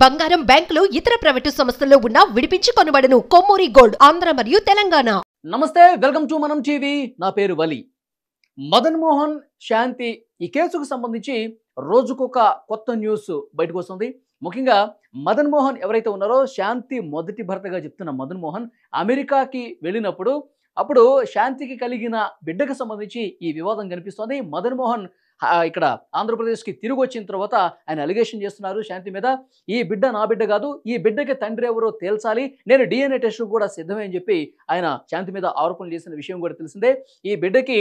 బంగారం బ్యాంకులు ఇతర ప్రైవేటు సంస్థల్లో ఉన్న విడిపించి కొనబడను కొమ్మూరి గోల్డ్ ఆంధ్ర మరియు తెలంగాణ నమస్తే వెల్కమ్ టు మనం టీవీ నా పేరు వలి మదన్ మోహన్ శాంతి ఈ కేసుకు సంబంధించి రోజుకొక కొత్త న్యూస్ బయటకు వస్తుంది ముఖ్యంగా మదన్ మోహన్ ఎవరైతే ఉన్నారో శాంతి మొదటి భర్తగా చెప్తున్న మదన్ మోహన్ అమెరికాకి వెళ్ళినప్పుడు అప్పుడు శాంతికి కలిగిన బిడ్డకు సంబంధించి ఈ వివాదం కనిపిస్తోంది మదన్ మోహన్ ఇక్కడ ఆంధ్రప్రదేశ్కి తిరిగి వచ్చిన తర్వాత ఆయన అలిగేషన్ చేస్తున్నారు శాంతి మీద ఈ బిడ్డ నా బిడ్డ కాదు ఈ బిడ్డకి తండ్రి ఎవరో తేల్చాలి నేను డిఎన్ఏ టెస్ట్ కూడా సిద్ధమే అని చెప్పి ఆయన శాంతి మీద ఆరోపణలు చేసిన విషయం కూడా తెలిసిందే ఈ బిడ్డకి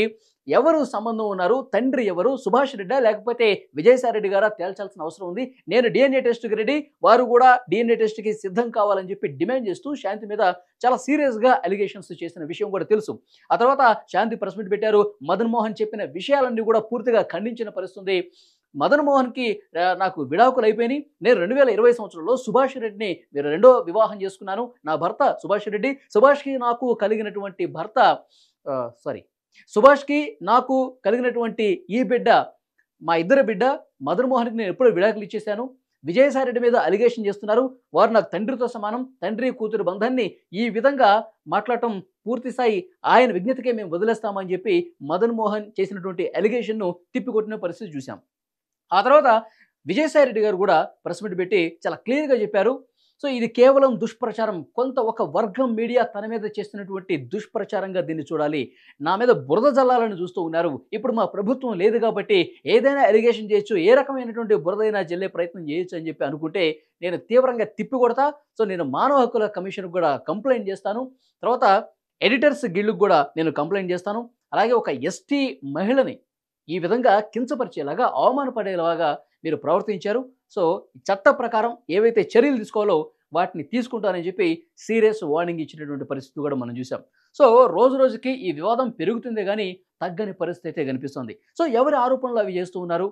ఎవరు సంబంధం ఉన్నారు తండ్రి ఎవరు సుభాష్ రెడ్డా లేకపోతే విజయసాయిరెడ్డి గారా తేల్చాల్సిన అవసరం ఉంది నేను డిఎన్ఏ టెస్ట్కి రెడీ వారు కూడా డిఎన్ఏ టెస్ట్కి సిద్ధం కావాలని చెప్పి డిమాండ్ చేస్తూ శాంతి మీద చాలా సీరియస్గా అలిగేషన్స్ చేసిన విషయం కూడా తెలుసు ఆ తర్వాత శాంతి ప్రెస్ మీట్ పెట్టారు మదన్ మోహన్ చెప్పిన విషయాలన్నీ కూడా పూర్తిగా ఖండించిన పరిస్థితుంది మదన్ మోహన్కి నాకు విడాకులు అయిపోయినాయి నేను రెండు వేల ఇరవై సంవత్సరంలో సుభాష్ రెడ్డిని రెండో వివాహం చేసుకున్నాను నా భర్త సుభాష్ రెడ్డి సుభాష్కి నాకు కలిగినటువంటి భర్త సారీ సుభాష్కి నాకు కలిగినటువంటి ఈ బిడ్డ మా ఇద్దరు బిడ్డ మదన్మోహన్కి నేను ఎప్పుడూ విడాకులు ఇచ్చేశాను విజయసాయిరెడ్డి మీద అలిగేషన్ చేస్తున్నారు వారు నాకు తండ్రితో సమానం తండ్రి కూతురు బంధాన్ని ఈ విధంగా మాట్లాడటం పూర్తి స్థాయి ఆయన విజ్ఞతకే మేము వదిలేస్తామని చెప్పి మదన్మోహన్ చేసినటువంటి అలిగేషన్ను తిప్పికొట్టిన పరిస్థితి చూశాం ఆ తర్వాత విజయసాయిరెడ్డి గారు కూడా ప్రెస్ మీట్ పెట్టి చాలా క్లియర్గా చెప్పారు సో ఇది కేవలం దుష్ప్రచారం కొంత ఒక వర్గం మీడియా తన మీద చేస్తున్నటువంటి దుష్ప్రచారంగా దీన్ని చూడాలి నా మీద బురద జల్లాలని చూస్తూ ఉన్నారు ఇప్పుడు మా ప్రభుత్వం లేదు కాబట్టి ఏదైనా ఎలిగేషన్ చేయొచ్చు ఏ రకమైనటువంటి బురదైనా జల్లే ప్రయత్నం చేయొచ్చు అని చెప్పి అనుకుంటే నేను తీవ్రంగా తిప్పికొడతా సో నేను మానవ హక్కుల కమిషన్కి కూడా కంప్లైంట్ చేస్తాను తర్వాత ఎడిటర్స్ గిల్డ్కి కూడా నేను కంప్లైంట్ చేస్తాను అలాగే ఒక ఎస్టీ మహిళని ఈ విధంగా కించపరిచేలాగా అవమానపడేలాగా మీరు ప్రవర్తించారు సో చట్ట ప్రకారం ఏవైతే చర్యలు తీసుకోవాలో వాటిని తీసుకుంటానని చెప్పి సీరియస్ వార్నింగ్ ఇచ్చినటువంటి పరిస్థితి కూడా మనం చూసాం సో రోజు రోజుకి ఈ వివాదం పెరుగుతుందే కానీ తగ్గని పరిస్థితి అయితే కనిపిస్తుంది సో ఎవరి ఆరోపణలు అవి చేస్తూ ఉన్నారు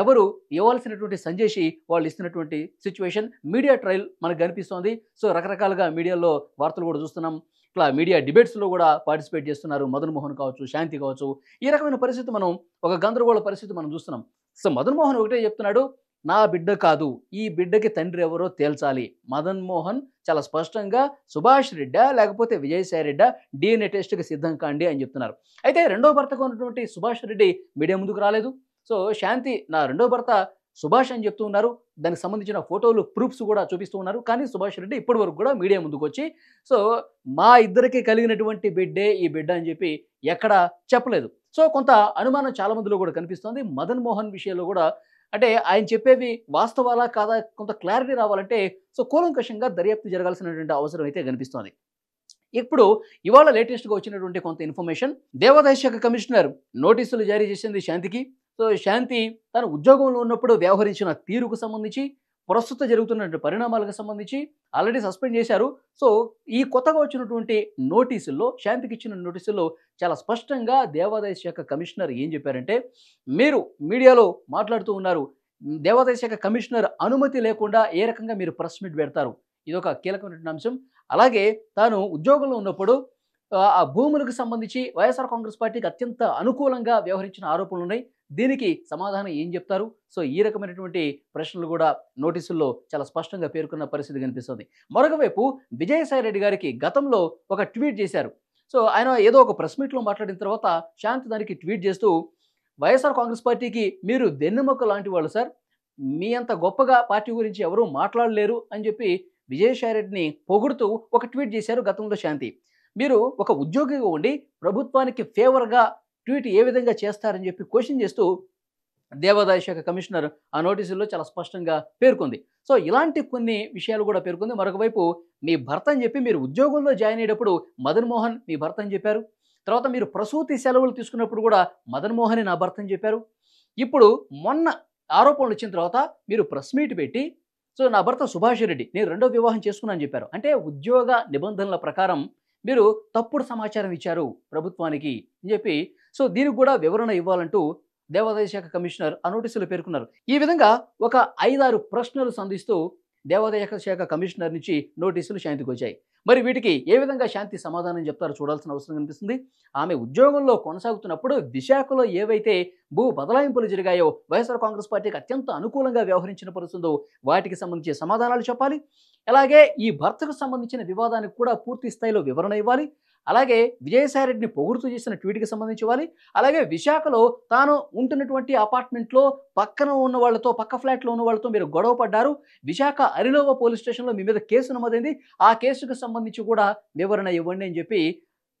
ఎవరు ఇవ్వాల్సినటువంటి సంజేషి వాళ్ళు ఇస్తున్నటువంటి సిచ్యువేషన్ మీడియా ట్రయల్ మనకు కనిపిస్తోంది సో రకరకాలుగా మీడియాలో వార్తలు కూడా చూస్తున్నాం ఇట్లా మీడియా డిబేట్స్లో కూడా పార్టిసిపేట్ చేస్తున్నారు మదన్ మోహన్ కావచ్చు శాంతి కావచ్చు ఈ రకమైన పరిస్థితి మనం ఒక గందరగోళ పరిస్థితి మనం చూస్తున్నాం సో మదన్ మోహన్ ఒకటే చెప్తున్నాడు నా బిడ్డ కాదు ఈ బిడ్డకి తండ్రి ఎవరో తేల్చాలి మదన్ మోహన్ చాలా స్పష్టంగా సుభాష్ రెడ్డా లేకపోతే విజయసాయి రెడ్డ డిఎన్ఏ టెస్ట్కి సిద్ధం కాండి అని చెప్తున్నారు అయితే రెండో భర్తకు ఉన్నటువంటి సుభాష్ రెడ్డి మీడియా ముందుకు రాలేదు సో శాంతి నా రెండో భర్త సుభాష్ అని చెప్తూ ఉన్నారు దానికి సంబంధించిన ఫోటోలు ప్రూఫ్స్ కూడా చూపిస్తూ ఉన్నారు కానీ సుభాష్ రెడ్డి ఇప్పటి వరకు కూడా మీడియా ముందుకు వచ్చి సో మా ఇద్దరికి కలిగినటువంటి బిడ్డే ఈ బిడ్డ అని చెప్పి ఎక్కడా చెప్పలేదు సో కొంత అనుమానం చాలా మందిలో కూడా కనిపిస్తుంది మదన్ మోహన్ విషయంలో కూడా అంటే ఆయన చెప్పేవి వాస్తవాలా కాదా కొంత క్లారిటీ రావాలంటే సో కూలంకషంగా దర్యాప్తు జరగాల్సినటువంటి అవసరం అయితే కనిపిస్తోంది ఇప్పుడు ఇవాళ లేటెస్ట్గా వచ్చినటువంటి కొంత ఇన్ఫర్మేషన్ దేవాదాయ శాఖ కమిషనర్ నోటీసులు జారీ చేసింది శాంతికి సో శాంతి తన ఉద్యోగంలో ఉన్నప్పుడు వ్యవహరించిన తీరుకు సంబంధించి ప్రస్తుత జరుగుతున్నటువంటి పరిణామాలకు సంబంధించి ఆల్రెడీ సస్పెండ్ చేశారు సో ఈ కొత్తగా వచ్చినటువంటి నోటీసుల్లో శాంతికి ఇచ్చిన నోటీసుల్లో చాలా స్పష్టంగా దేవాదాయ శాఖ కమిషనర్ ఏం చెప్పారంటే మీరు మీడియాలో మాట్లాడుతూ ఉన్నారు దేవాదాయ శాఖ కమిషనర్ అనుమతి లేకుండా ఏ రకంగా మీరు ప్రెస్ మీట్ పెడతారు ఇదొక కీలకమైనటువంటి అంశం అలాగే తాను ఉద్యోగంలో ఉన్నప్పుడు ఆ భూములకు సంబంధించి వైఎస్ఆర్ కాంగ్రెస్ పార్టీకి అత్యంత అనుకూలంగా వ్యవహరించిన ఆరోపణలు ఉన్నాయి దీనికి సమాధానం ఏం చెప్తారు సో ఈ రకమైనటువంటి ప్రశ్నలు కూడా నోటీసుల్లో చాలా స్పష్టంగా పేర్కొన్న పరిస్థితి కనిపిస్తుంది మరొక వైపు విజయసాయి రెడ్డి గారికి గతంలో ఒక ట్వీట్ చేశారు సో ఆయన ఏదో ఒక ప్రెస్ మీట్లో మాట్లాడిన తర్వాత శాంతి దానికి ట్వీట్ చేస్తూ వైఎస్ఆర్ కాంగ్రెస్ పార్టీకి మీరు వెన్నెముక లాంటి వాళ్ళు సార్ మీ అంత గొప్పగా పార్టీ గురించి ఎవరూ మాట్లాడలేరు అని చెప్పి విజయసాయి రెడ్డిని పొగుడుతూ ఒక ట్వీట్ చేశారు గతంలో శాంతి మీరు ఒక ఉద్యోగిగా ఉండి ప్రభుత్వానికి ఫేవర్గా ట్వీట్ ఏ విధంగా చేస్తారని చెప్పి క్వశ్చన్ చేస్తూ దేవాదాయ శాఖ కమిషనర్ ఆ నోటీసుల్లో చాలా స్పష్టంగా పేర్కొంది సో ఇలాంటి కొన్ని విషయాలు కూడా పేర్కొంది మరొకవైపు మీ భర్త అని చెప్పి మీరు ఉద్యోగంలో జాయిన్ అయ్యేటప్పుడు మదన్ మోహన్ మీ భర్త అని చెప్పారు తర్వాత మీరు ప్రసూతి సెలవులు తీసుకున్నప్పుడు కూడా మదన్ మోహన్ నా భర్త అని చెప్పారు ఇప్పుడు మొన్న ఆరోపణలు వచ్చిన తర్వాత మీరు ప్రెస్ మీట్ పెట్టి సో నా భర్త సుభాష్ రెడ్డి నేను రెండో వివాహం చేసుకున్నాను చెప్పారు అంటే ఉద్యోగ నిబంధనల ప్రకారం మీరు తప్పుడు సమాచారం ఇచ్చారు ప్రభుత్వానికి అని చెప్పి సో దీనికి కూడా వివరణ ఇవ్వాలంటూ దేవాదాయ శాఖ కమిషనర్ ఆ నోటీసులు పేర్కొన్నారు ఈ విధంగా ఒక ఐదారు ప్రశ్నలు సంధిస్తూ దేవాదాయ శాఖ కమిషనర్ నుంచి నోటీసులు శాంతికి వచ్చాయి మరి వీటికి ఏ విధంగా శాంతి సమాధానం చెప్తారో చూడాల్సిన అవసరం కనిపిస్తుంది ఆమె ఉద్యోగంలో కొనసాగుతున్నప్పుడు విశాఖలో ఏవైతే భూ బదలాయింపులు జరిగాయో వైఎస్ఆర్ కాంగ్రెస్ పార్టీకి అత్యంత అనుకూలంగా వ్యవహరించిన పరుస్తుందో వాటికి సంబంధించి సమాధానాలు చెప్పాలి అలాగే ఈ భర్తకు సంబంధించిన వివాదానికి కూడా పూర్తి స్థాయిలో వివరణ ఇవ్వాలి అలాగే విజయసాయి రెడ్డిని పొగుడుతూ చేసిన ట్వీట్కి సంబంధించి ఇవ్వాలి అలాగే విశాఖలో తాను ఉంటున్నటువంటి అపార్ట్మెంట్లో పక్కన ఉన్న వాళ్ళతో పక్క ఫ్లాట్లో ఉన్న వాళ్ళతో మీరు గొడవ పడ్డారు విశాఖ అరిలోవ పోలీస్ స్టేషన్లో మీ మీద కేసు నమోదైంది ఆ కేసుకు సంబంధించి కూడా వివరణ ఇవ్వండి అని చెప్పి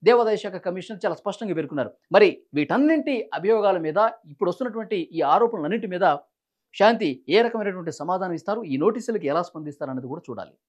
దేవాదాయ శాఖ కమిషనర్ చాలా స్పష్టంగా పేర్కొన్నారు మరి వీటన్నింటి అభియోగాల మీద ఇప్పుడు వస్తున్నటువంటి ఈ ఆరోపణలన్నింటి మీద శాంతి ఏ రకమైనటువంటి సమాధానం ఇస్తారు ఈ నోటీసులకు ఎలా స్పందిస్తారు అన్నది కూడా చూడాలి